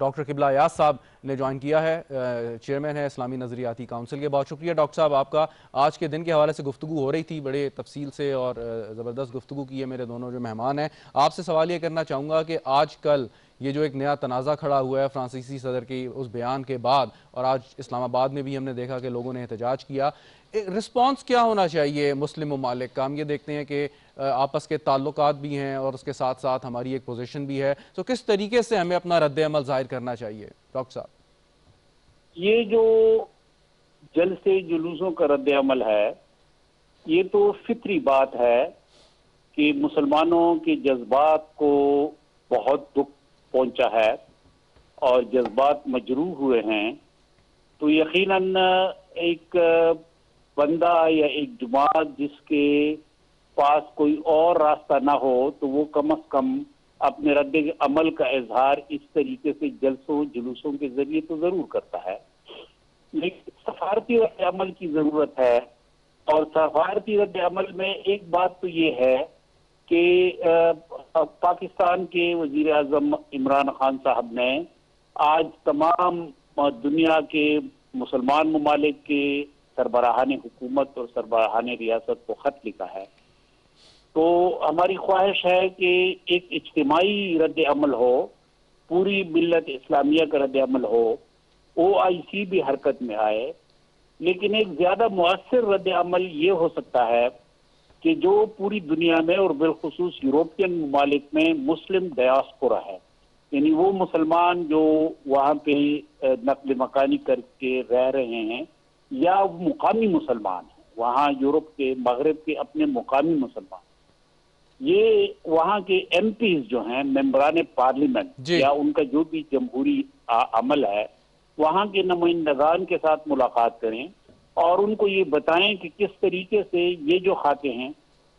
डॉक्टर किबला याज साहब ने ज्वाइन किया है चेयरमैन है इस्लामी नजरियाती काउंसिल के बहुत शुक्रिया डॉक्टर साहब आपका आज के दिन के हवाले से गुफ्तु हो रही थी बड़े तफसील से और ज़बरदस्त गुफ्तु की है मेरे दोनों जो मेहमान हैं आपसे सवाल ये करना चाहूँगा कि आज कल ये जो एक नया तनाज़ा खड़ा हुआ है फ्रांसीसी सदर की उस बयान के बाद और आज इस्लामाबाद में भी हमने देखा कि लोगों ने एहतजाज किया रिस्पॉन्स क्या होना चाहिए मुस्लिम ममालिक का हम ये देखते हैं कि आपस के ताल्लुक भी हैं और उसके साथ साथ हमारी एक पोजिशन भी है तो किस तरीके से हमें अपना रद्द अमल जाहिर करना चाहिए डॉक्टर साहब ये जो से जुलूसों का रद्द अमल है ये तो फितरी बात है कि मुसलमानों के जज्बात को बहुत दुख पहुंचा है और जज्बात मजरूह हुए हैं तो यकीनन एक बंदा या एक जमात जिसके पास कोई और रास्ता ना हो तो वो कम अज कम अपने रद्द अमल का इजहार इस तरीके से जलसों जुलूसों के जरिए तो जरूर करता है लेकिन सफारती रद्द अमल की जरूरत है और सफारती रद्द अमल में एक बात तो ये है कि पाकिस्तान के वजीर अजम इमरान खान साहब ने आज तमाम दुनिया के मुसलमान ममालिक के सरबराहान हुकूमत और सरबराहान रियासत को ख़त लिखा है तो हमारी ख्वाहिश है कि एक इज्तमाही रद्द अमल हो पूरी मिलत इस्लामिया का रद्द अमल हो ओ आई सी भी हरकत में आए लेकिन एक ज़्यादा मुसर रद्द अमल ये हो सकता है कि जो पूरी दुनिया में और बिलखसूस यूरोपियन ममालिक में मुस्लिम दयासपुरा है यानी वो मुसलमान जो वहाँ पे नकल मकानी करके रह रहे हैं या मुकामी मुसलमान है वहाँ यूरोप के मगरब के अपने मुकामी मुसलमान ये वहाँ के एम जो हैं मेम्बरान पार्लियामेंट या उनका जो भी जमहूरी अमल है वहाँ के नुमाइंदान के साथ मुलाकात करें और उनको ये बताएं कि किस तरीके से ये जो खाते हैं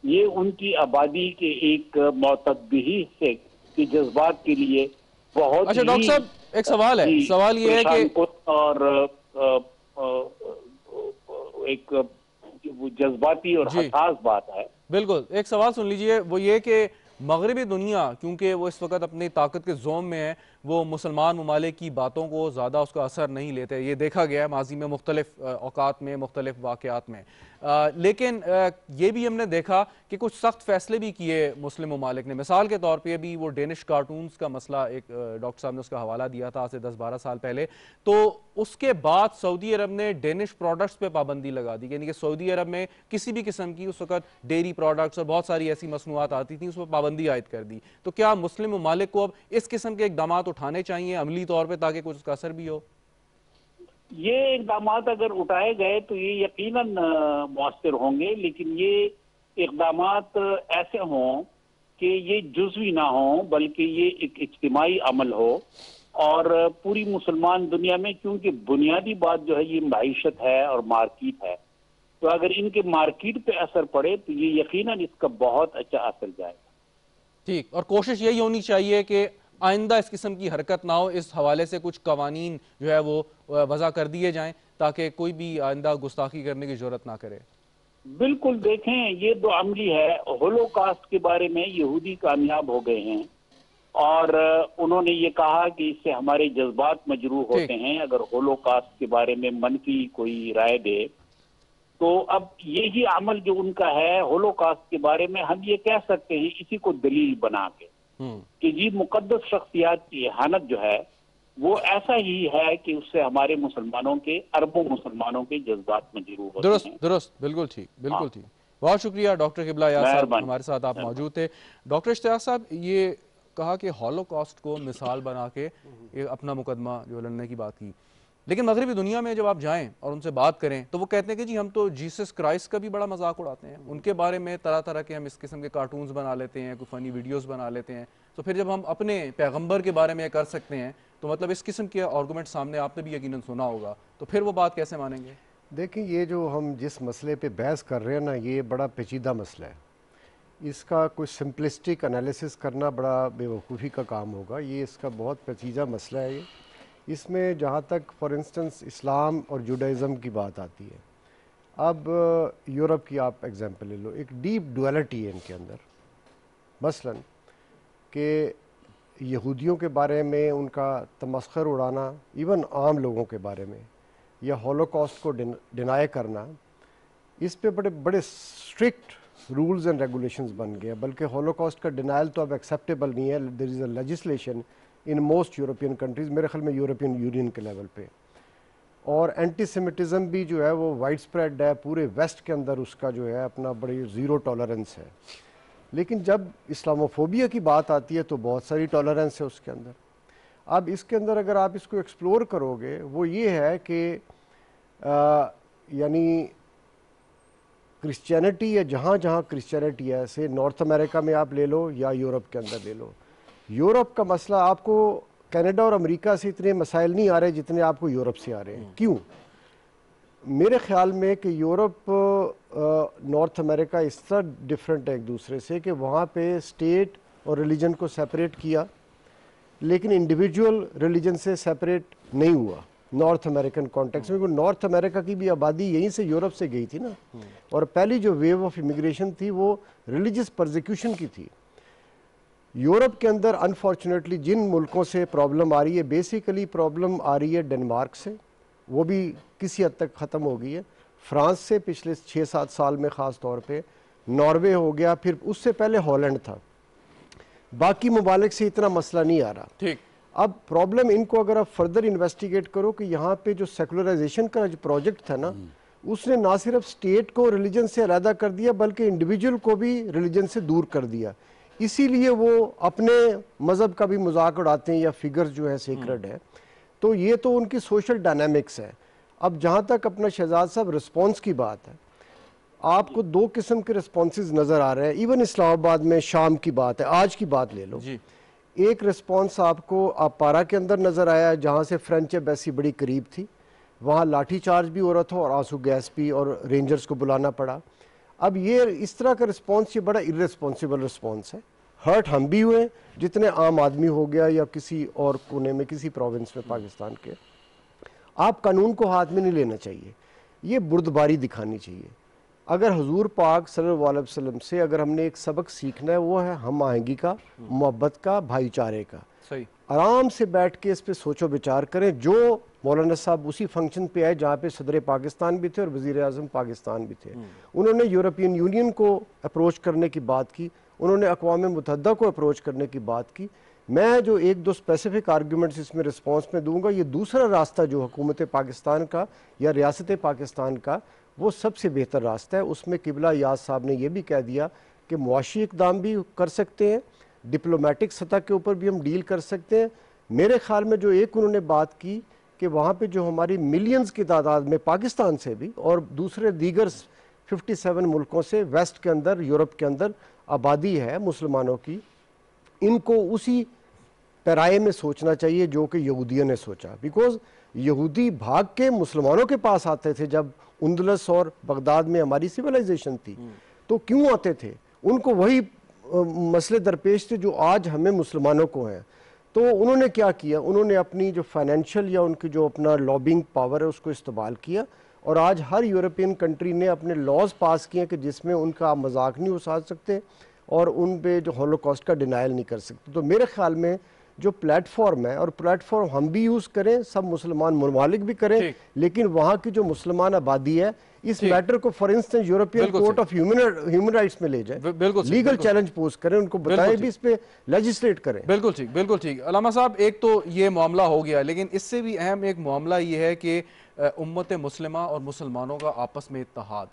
ये उनकी आबादी के एक मतबी हिस्से के जज्बात के लिए बहुत अच्छा डॉक्टर साहब एक सवाल है सवाल ये है कि और आ, आ, एक जज्बाती और हसास बात है बिल्कुल एक सवाल सुन लीजिए वो ये कि मगरबी दुनिया क्योंकि वो इस वक्त अपनी ताकत के जोम में है वो मुसलमान ममालिक की बातों को ज़्यादा उसका असर नहीं लेते ये देखा गया है माजी में मुख्तलिफ अवकात में मुख्तलिफ वाक़ात में लेकिन आ, ये भी हमने देखा कि कुछ सख्त फैसले भी किए मुस्लिम ममालिक ने मिसाल के तौर पर अभी वो डेनिश कार्टून्स का मसला एक डॉक्टर साहब ने उसका हवाला दिया था आज से दस बारह साल पहले तो उसके बाद सऊदी अरब ने डेनिश प्रोडक्ट्स पे पाबंदी लगा दी यानी कि सऊदी अरब में किसी भी किस्म की उस वक्त डेयरी प्रोडक्ट्स और बहुत सारी ऐसी मसनूआत आती थी उस पर पाबंदी आयद कर दी तो क्या मुस्लिम ममालिक को अब इस किस्म के इकदाम उठाने चाहिए अमली तौर पर ताकि कुछ उसका असर भी हो ये इकदाम अगर उठाए गए तो ये यकीन मौसर होंगे लेकिन ये इकदाम ऐसे हों कि ये जुजवी ना हो बल्कि ये एक इज्तमाही अमल हो और पूरी मुसलमान दुनिया में क्योंकि बुनियादी बात जो है ये मीशत है और मार्किट है तो अगर इनके मार्किट पे असर पड़े तो ये यकीन इसका बहुत अच्छा असर जाएगा ठीक और कोशिश यही होनी चाहिए कि आइंदा इस किस्म की हरकत ना हो इस हवाले से कुछ कवानीन जो है वो वजह कर दिए जाए ताकि कोई भी आइंदा गुस्ताखी करने की जरूरत ना करे बिल्कुल देखें ये दो तो अमली है होलोकास्ट के बारे में यहूदी कामयाब हो गए हैं और उन्होंने ये कहा कि इससे हमारे जज्बात मजरूह होते हैं अगर होलोकास्ट के बारे में मन की कोई राय दे तो अब यही अमल जो उनका है होलोकास्ट के बारे में हम ये कह सकते हैं इसी को दलील बना के कि ये मुकदस शख्सियात की हानत जो है वो ऐसा ही है कि उससे हमारे मुसलमानों के अरबों मुसलमानों के जज्बात में जरूर दुरुस्त दुरुस्त बिल्कुल ठीक हाँ। बिल्कुल ठीक बहुत शुक्रिया डॉक्टर किबला साहब हमारे साथ आप मौजूद थे डॉक्टर इश्तिया साहब ये कहा कि हॉलोकॉस्ट को मिसाल बना के हम्म। अपना मुकदमा जो लड़ने की बात की लेकिन मगरबी दुनिया में जब आप जाएं और उनसे बात करें तो वो कहते हैं कि जी हम तो जीसस क्राइस्ट का भी बड़ा मजाक उड़ाते हैं उनके बारे में तरह तरह के हम इस किस्म के कार्टून्स बना लेते हैं कोई फ़नी वीडियोस बना लेते हैं तो फिर जब हम अपने पैगंबर के बारे में कर सकते हैं तो मतलब इस किस्म के आर्गूमेंट सामने आपने भी यकीन सुना होगा तो फिर वो बात कैसे मानेंगे देखिए ये जो हम जिस मसले पर बहस कर रहे हैं ना ये बड़ा पेचीदा मसला है इसका कुछ सिंपलिस्टिक एनालिसिस करना बड़ा बेवकूफ़ी का काम होगा ये इसका बहुत पेचीदा मसला है ये इसमें जहाँ तक फॉर इंस्टेंस इस्लाम और जुडाइज़म की बात आती है अब uh, यूरोप की आप एग्ज़ाम्पल ले लो एक डीप डुअलिटी है इनके अंदर मसलन के यहूदियों के बारे में उनका तमस्खर उड़ाना इवन आम लोगों के बारे में या हॉलोकॉस्ट को डिनाई करना इस पे बड़े बड़े स्ट्रिक्ट रूल्स एंड रेगुलेशंस बन गए बल्कि हॉलोकॉस्ट का डिनाइल तो अब एक्सेप्टेबल नहीं है there is a legislation in most European countries मेरे ख्याल में यूरोपियन यूनियन के लेवल पे और एंटी सेमिटिज़म भी जो है वो वाइड स्प्रेड है पूरे वेस्ट के अंदर उसका जो है अपना बड़ी ज़ीरो टॉलरेंस है लेकिन जब इस्लामोफोबिया की बात आती है तो बहुत सारी टॉलरेंस है उसके अंदर अब इसके अंदर अगर आप इसको एक्सप्लोर करोगे वो ये है कि यानी क्रिश्चियनिटी या जहाँ जहाँ क्रिश्चियनिटी है से नॉर्थ अमेरिका में आप ले लो या यूरोप के अंदर ले लो यूरोप का मसला आपको कनाडा और अमेरिका से इतने मसाइल नहीं आ रहे जितने आपको यूरोप से आ रहे हैं क्यों मेरे ख्याल में कि यूरोप नॉर्थ अमेरिका इस तरह डिफरेंट है एक दूसरे से कि वहाँ पे स्टेट और रिलीजन को सेपरेट किया लेकिन इंडिविजुअल रिलीजन से सेपरेट नहीं हुआ नॉर्थ अमेरिकन कॉन्टेक्स्ट में क्योंकि नॉर्थ अमेरिका की भी आबादी यहीं से यूरोप से गई थी ना और पहली जो वेव ऑफ इमिग्रेशन थी वो रिलीजियस प्रोजिक्यूशन की थी यूरोप के अंदर अनफॉर्चुनेटली जिन मुल्कों से प्रॉब्लम आ रही है बेसिकली प्रॉब्लम आ रही है डेनमार्क से वो भी किसी हद तक ख़त्म हो गई है फ्रांस से पिछले छः सात साल में ख़ास तौर पे नॉर्वे हो गया फिर उससे पहले हॉलैंड था बाकी ममालिक से इतना मसला नहीं आ रहा ठीक अब प्रॉब्लम इनको अगर आप फर्दर इन्वेस्टिगेट करो कि यहाँ पे जो सेकुलराइजेशन का जो प्रोजेक्ट था ना हम्म। उसने ना सिर्फ स्टेट को रिलीजन से अलहदा कर दिया बल्कि इंडिविजुअल को भी रिलीजन से दूर कर दिया इसीलिए वो अपने मज़हब का भी मजाक उड़ाते हैं या फिगर्स जो है सीक्रेट है तो ये तो उनकी सोशल डायनामिक्स है अब जहाँ तक अपना शहजाद साहब रिस्पॉन्स की बात है आपको दो किस्म के रिस्पॉन्स नज़र आ रहे हैं इवन इस्लामाबाद में शाम की बात है आज की बात ले लो एक रिस्पॉन्स आपको आपारा पारा के अंदर नज़र आया जहाँ से फ्रेंच एम्बेसी बड़ी करीब थी वहाँ लाठी चार्ज भी हो रहा था और आंसू गैस भी और रेंजर्स को बुलाना पड़ा अब ये इस तरह का रिस्पॉन्स ये बड़ा इरेस्पॉन्सिबल रिस्पॉन्स है हर्ट हम भी हुए जितने आम आदमी हो गया या किसी और कोने में किसी प्रोविंस में पाकिस्तान के आप कानून को हाथ में नहीं लेना चाहिए ये बुर्दबारी दिखानी चाहिए अगर हजूर पाक सल्लल्लाहु वसल्लम से अगर हमने एक सबक सीखना है वो है हम आहंगी का मोहब्बत का भाईचारे का सही आराम से बैठ के इस पर सोचो विचार करें जो मौलाना साहब उसी फंक्शन पे आए जहाँ पे सदर पाकिस्तान भी थे और वज़ी अजम पाकिस्तान भी थे हम्म। उन्होंने यूरोपियन यूनियन को अप्रोच करने की बात की उन्होंने अकवा मुतहदा को अप्रोच करने की बात की मैं जो एक दो स्पेसिफिक आर्ग्यूमेंट्स इसमें रिस्पांस में दूंगा ये दूसरा रास्ता जो हकूमत पाकिस्तान का या रियासत पाकिस्तान का वो सबसे बेहतर रास्ता है उसमें किबला याज साहब ने यह भी कह दिया कि मुआशी इकदाम भी कर सकते हैं डिप्लोमेटिक सतह के ऊपर भी हम डील कर सकते हैं मेरे ख्याल में जो एक उन्होंने बात की कि वहाँ पे जो हमारी मिलियंस की तादाद में पाकिस्तान से भी और दूसरे दीगर 57 मुल्कों से वेस्ट के अंदर यूरोप के अंदर आबादी है मुसलमानों की इनको उसी पैराए में सोचना चाहिए जो कि यहूदियों ने सोचा बिकॉज यहूदी भाग के मुसलमानों के पास आते थे जब उन्दलस और बगदाद में हमारी सिविलाइजेशन थी हम्म। तो क्यों आते थे उनको वही मसले दरपेश थे जो आज हमें मुसलमानों को हैं तो उन्होंने क्या किया उन्होंने अपनी जो फाइनेंशियल या उनकी जो अपना लॉबिंग पावर है उसको इस्तेमाल किया और आज हर यूरोपियन कंट्री ने अपने लॉज पास किए कि जिसमें उनका मजाक नहीं उसार सकते और उन पे जो हॉलोकॉस्ट का डिनाइल नहीं कर सकते तो मेरे ख्याल में जो प्लेटफॉर्म है और प्लेटफॉर्म हम भी यूज़ करें सब मुसलमान ममालिक भी करें लेकिन वहां की जो मुसलमान आबादी है इस मैटर को for instance European court of human human rights में ले जाए बिल्कुल लीगल चैलेंज पोज करें उनको बताएं भी इस पे लेजिस्लेट करें बिल्कुल ठीक बिल्कुल ठीक अलामा साहब एक तो ये मामला हो गया लेकिन इससे भी अहम एक मामला ये है कि उम्मत मुसलमा और मुसलमानों का आपस में इतहाद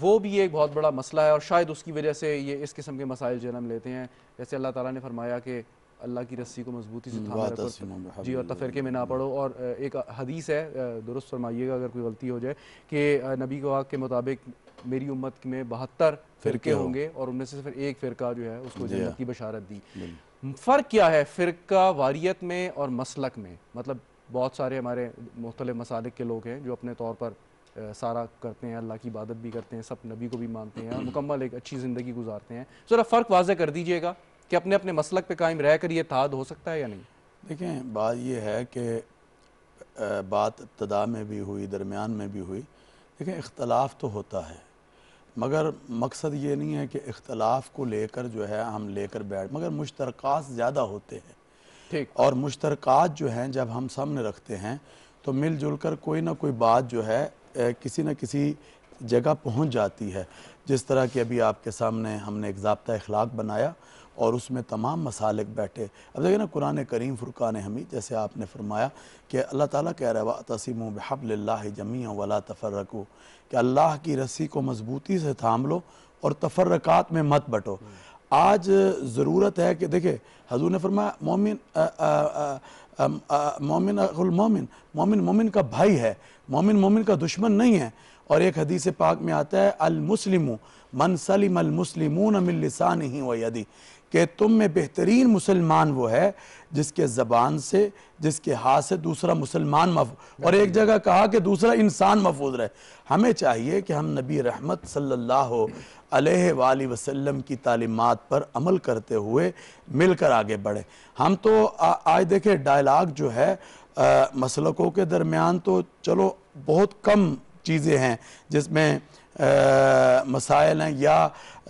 वो भी एक बहुत बड़ा मसला है और शायद उसकी वजह से ये इस किस्म के मसाइल जन्म लेते हैं जैसे अल्लाह ताला ने फरमाया कि अल्लाह की रस्सी को मजबूती से थामा जी और हम्म। तफरके में ना पढ़ो और एक हदीस है दुरुस्त फरमाइएगा अगर कोई गलती हो जाए कि नबी को के मुताबिक मेरी उम्मत में बहत्तर फिरके होंगे और उनमें से सिर्फ एक फ़िरका जो है उसको जन्नत हाँ। की बशारत दी फ़र्क क्या है फ़िरका वारियत में और मसलक में मतलब बहुत सारे हमारे मुख्तलिफ मसालिक के लोग हैं जो अपने तौर पर सारा करते हैं अल्लाह की इबादत भी करते हैं सब नबी को भी मानते हैं मुकम्मल एक अच्छी ज़िंदगी गुजारते हैं ज़रा फ़र्क वाज कर दीजिएगा कि अपने अपने मसलक पे कायम रह कर ये तहद हो सकता है या नहीं देखें बात यह है कि बात इब्तदा में भी हुई दरमियान में भी हुई देखें इख्तलाफ तो होता है मगर मकसद ये नहीं है कि इख्तलाफ को लेकर जो है हम लेकर बैठ मगर मुश्तरक ज़्यादा होते हैं ठीक और मुश्तरक जो हैं जब हम सामने रखते हैं तो मिलजुल कर कोई ना कोई बात जो है किसी न किसी जगह पहुंच जाती है जिस तरह कि अभी आपके सामने हमने एक जबता अखलाक बनाया और उसमें तमाम मसालिक बैठे अब देखिए ना कुरान करीम फ़ुरान हमीद जैसे आपने फरमाया कि अल्लाह ताला कह रहा है तसीम ला जमी वला तफरकू कि अल्लाह की रस्सी को मजबूती से थाम लो और तफरक़ात में मत बटो आज ज़रूरत है कि देखे हजूर ने फरमाया मोमिन मोमिन मोमिन मोमिन मोमिन का भाई है मोमिन मोमिन का दुश्मन नहीं है और एक हदीस पाक में आता है अलमुसलिम मन सलीम अलमुसलिमून मिलसान ही व कि तुम में बेहतरीन मुसलमान वो है जिसके ज़बान से जिसके हाथ से दूसरा मुसलमान महफूज और एक जगह कहा कि दूसरा इंसान महफूज रहे हमें चाहिए कि हम नबी रहमत सल्लल्लाहु अलैहि वसल्लम की तालीमत पर अमल करते हुए मिलकर आगे बढ़ें हम तो आज देखें डायलाग जो है आ, मसलकों के दरमियान तो चलो बहुत कम चीज़ें हैं जिसमें मसाइल हैं या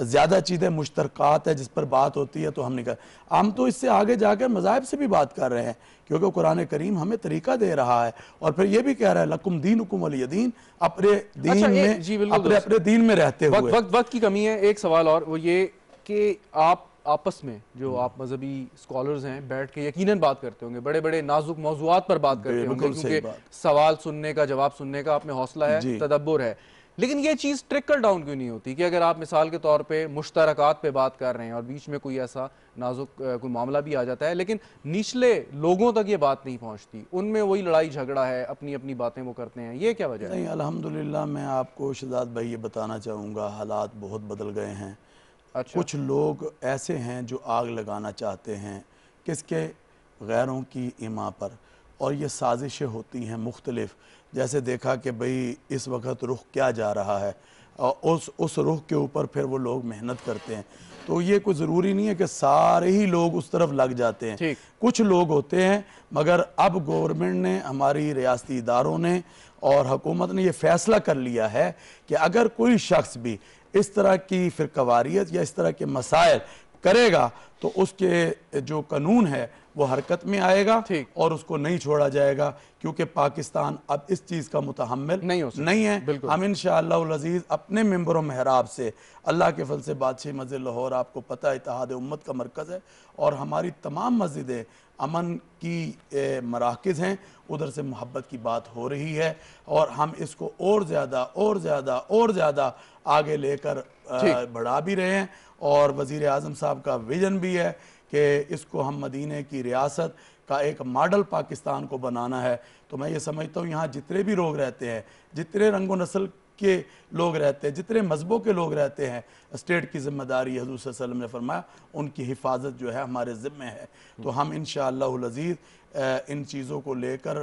ज़्यादा चीज़ें मुश्तरक़ात है जिस पर बात होती है तो हम निकल हम तो इससे आगे जाकर मज़ाहब से भी बात कर रहे हैं क्योंकि कुरान करीम हमें तरीका दे रहा है और फिर ये भी कह रहा है लकुम अच्छा, दीन हुकुम अली दीन अपने दीन अच्छा, में जी अपने अपने दीन में रहते हुए वक्त वक्त की कमी है एक सवाल और वो ये कि आप आपस में जो हम्म। आप मजहबी स्कॉलर्स हैं बैठ के यकीनन बात करते होंगे बड़े बड़े नाजुक मौजूद पर बात करते होंगे क्योंकि सवाल सुनने का जवाब सुनने का आप में हौसला है तदब्बर है लेकिन ये चीज़ ट्रिकल डाउन क्यों नहीं होती कि अगर आप मिसाल के तौर पे मुश्तरक पे बात कर रहे हैं और बीच में कोई ऐसा नाजुक कोई मामला भी आ जाता है लेकिन निचले लोगों तक ये बात नहीं पहुंचती उनमें वही लड़ाई झगड़ा है अपनी अपनी बातें वो करते हैं ये क्या वजह नहीं अलहमदिल्ला मैं आपको शजाद भाई ये बताना चाहूँगा हालात बहुत बदल गए हैं अच्छा। कुछ लोग ऐसे हैं जो आग लगाना चाहते हैं किसके गैरों की इमा पर और ये साजिशें होती हैं मुख्तलिफ़ जैसे देखा कि भाई इस वक्त रुख क्या जा रहा है और उस उस रुख के ऊपर फिर वो लोग मेहनत करते हैं तो ये कोई ज़रूरी नहीं है कि सारे ही लोग उस तरफ लग जाते हैं कुछ लोग होते हैं मगर अब गवर्नमेंट ने हमारी रियासती इदारों ने और हकूमत ने यह फ़ैसला कर लिया है कि अगर कोई शख्स भी इस तरह की फिर कवारीत या इस तरह के मसाइल करेगा तो उसके जो कानून है वो हरकत में आएगा और उसको नहीं छोड़ा जाएगा क्योंकि पाकिस्तान अब इस चीज़ का मुतहमल नहीं नहीं है हम इन शजीज़ अपने मेम्बरों महराब से अल्लाह के फल से बादशाह मस्जिद लाहौर आपको पता है इतिहाद उम्मत का मरकज़ है और हमारी तमाम मस्जिदें अमन की मराकज़ हैं उधर से मोहब्बत की बात हो रही है और हम इसको और ज़्यादा और ज़्यादा और ज़्यादा आगे लेकर बढ़ा भी रहे हैं और वज़ी अजम साहब का विजन भी है कि इसको हम मदीने की रियासत का एक मॉडल पाकिस्तान को बनाना है तो मैं ये समझता हूँ यहाँ जितने भी लोग रहते हैं जितने रंगो नस्ल के लोग रहते हैं जितने मजहबों के लोग रहते हैं स्टेट की जिम्मेदारी हजूर वसल्लम ने फरमाया उनकी हिफाजत जो है हमारे ज़िम्मे है तो हम इन शजीज़ इन चीज़ों को लेकर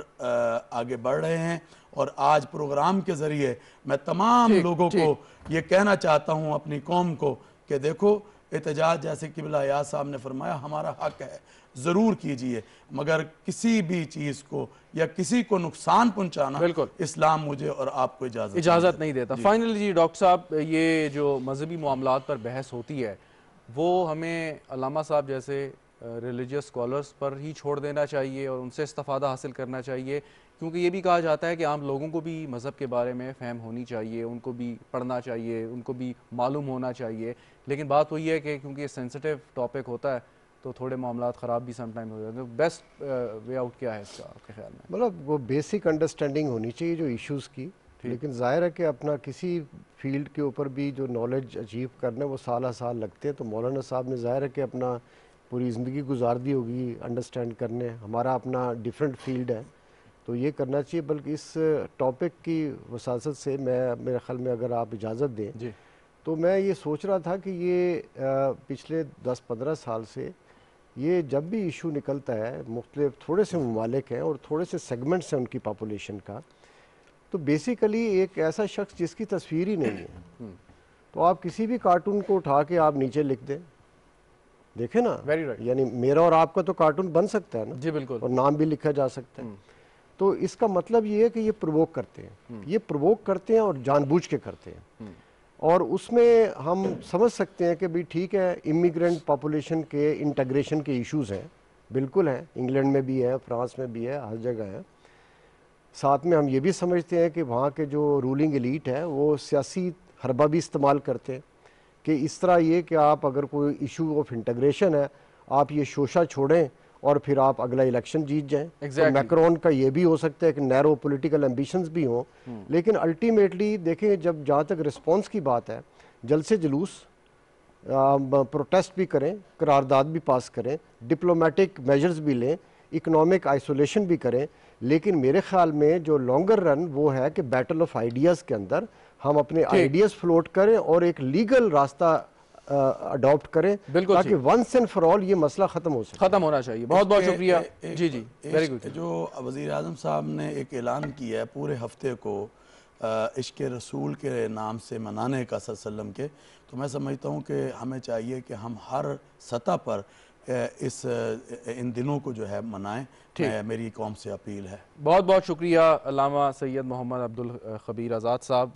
आगे बढ़ रहे हैं और आज प्रोग्राम के ज़रिए मैं तमाम लोगों को ये कहना चाहता हूँ अपनी कौम को कि देखो एहतजाज जैसे कि याज साहब ने फरमाया हमारा हक है ज़रूर कीजिए मगर किसी भी चीज़ को या किसी को नुकसान पहुँचाना बिल्कुल इस्लाम मुझे और आपको इजाज़त इजाज़त नहीं देता फाइनली जी डॉक्टर साहब ये जो मजहबी मामला पर बहस होती है वो हमें अलामा साहब जैसे रिलीजियस स्कॉलर्स पर ही छोड़ देना चाहिए और उनसे इस्तफ़ादा हासिल करना चाहिए क्योंकि ये भी कहा जाता है कि आम लोगों को भी मज़हब के बारे में फहम होनी चाहिए उनको भी पढ़ना चाहिए उनको भी मालूम होना चाहिए लेकिन बात वही है कि क्योंकि ये सेंसिटिव टॉपिक होता है तो थोड़े मामला ख़राब भी समटाइम हो जाते हैं बेस्ट वे आउट क्या है इसका आपके ख्याल में मतलब वो बेसिक अंडरस्टैंडिंग होनी चाहिए जो इशूज़ की लेकिन ज़ाहिर है कि अपना किसी फील्ड के ऊपर भी जो नॉलेज अचीव करना वो साल साल लगते हैं तो मौलाना साहब ने ज़ाहिर है कि अपना पूरी ज़िंदगी गुजार दी होगी अंडरस्टैंड करने हमारा अपना डिफरेंट फील्ड है तो ये करना चाहिए बल्कि इस टॉपिक की वसासत से मैं मेरे ख्याल में अगर आप इजाज़त दें तो मैं ये सोच रहा था कि ये पिछले 10-15 साल से ये जब भी इशू निकलता है मुख्तलिफ थोड़े से ममालिक हैं और थोड़े से सेगमेंट्स हैं उनकी पापोलेशन का तो बेसिकली एक ऐसा शख्स जिसकी तस्वीर ही नहीं है हम्म। तो आप किसी भी कार्टून को उठा के आप नीचे लिख दें देखें ना वेरी राइट right. यानी मेरा और आपका तो कार्टून बन सकता है ना जी बिल्कुल और नाम भी लिखा जा सकता है हम्म। तो इसका मतलब ये है कि ये प्रवोक करते हैं हम्म। ये प्रवोक करते हैं और जानबूझ के करते हैं हम्म। और उसमें हम समझ सकते हैं कि भाई ठीक है इमिग्रेंट पॉपुलेशन के इंटग्रेशन के इश्यूज हैं बिल्कुल हैं इंग्लैंड में भी है फ्रांस में भी है हर जगह है साथ में हम ये भी समझते हैं कि वहाँ के जो रूलिंग एलीट है वो सियासी हरबा भी इस्तेमाल करते हैं कि इस तरह ये कि आप अगर कोई इशू ऑफ इंटग्रेशन है आप ये शोशा छोड़ें और फिर आप अगला इलेक्शन जीत जाएं तो exactly. तो मैक्रोन का ये भी हो सकता है कि नैरो पॉलिटिकल एम्बिशंस भी हों hmm. लेकिन अल्टीमेटली देखें जब जहाँ तक रिस्पांस की बात है जलसे जुलूस प्रोटेस्ट भी करें करारदाद भी पास करें डिप्लोमेटिक मेजर्स भी लें इकोनॉमिक आइसोलेशन भी करें लेकिन मेरे ख्याल में जो लॉन्गर रन वो है कि बैटल ऑफ आइडियाज़ के अंदर हम अपने आइडियाज़ फ्लोट करें और एक लीगल रास्ता अडॉप्ट करें बिल्कुल ताकि वंस एंड फॉर ऑल ये मसला ख़त्म हो सके ख़त्म होना चाहिए बहुत बहुत शुक्रिया जी जी वेरी गुड जो वजीर अजम साहब ने एक ऐलान किया है पूरे हफ्ते को इश्क रसूल के नाम से मनाने का सल्लम के तो मैं समझता हूँ कि हमें चाहिए कि हम हर सतह पर इस इन दिनों को जो है मनाएं मेरी कौम से अपील है बहुत बहुत शुक्रिया लामा सैयद मोहम्मद अब्दुल खबीर आज़ाद साहब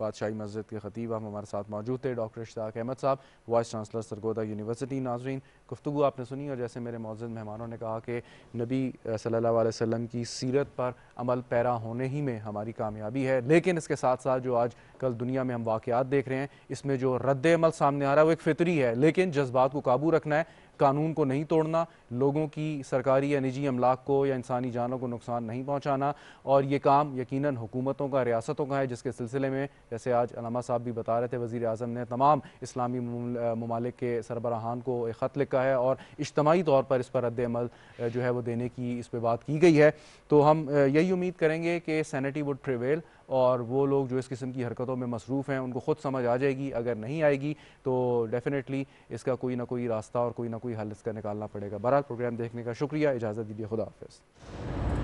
बादशाही मस्जिद के खतीब हम हमारे साथ मौजूद थे डॉक्टर इश्ताक अहमद साहब वाइस चांसलर सरगोदा यूनिवर्सिटी नाजरीन गुफ्तु आपने सुनी और जैसे मेरे मौजूद मेहमानों ने कहा कि नबी सल्ला वसम की सीरत पर अमल पैरा होने ही में हमारी कामयाबी है लेकिन इसके साथ साथ जो आज कल दुनिया में हम वाक़ देख रहे हैं इसमें जो रद्द अमल सामने आ रहा है वो एक फितरी है लेकिन जज्बात को काबू रखना है कानून को नहीं तोड़ना लोगों की सरकारी या निजी अमलाक को या इंसानी जानों को नुकसान नहीं पहुँचाना और ये काम यकीन हुकूमतों का रियासतों का है जिसके सिलसिले में जैसे आज अलामा साहब भी बता रहे थे वज़ी अजम ने तमाम इस्लामी ममालिक के सरबराहान को एक ख़त लिखा है और इज्तमाही तौर पर इस पर रद्दमल जो है वो देने की इस पर बात की गई है तो हम यही उम्मीद करेंगे कि सैनिटी वुड प्रिवेल और वो लोग जो इस किस्म की हरकतों में मसरूफ़ हैं उनको ख़ुद समझ आ जाएगी अगर नहीं आएगी तो डेफ़िनेटली इसका कोई ना कोई रास्ता और कोई ना कोई हल इसका निकालना पड़ेगा बहरहाल प्रोग्राम देखने का शुक्रिया इजाज़त दीजिए खुदा हाफ़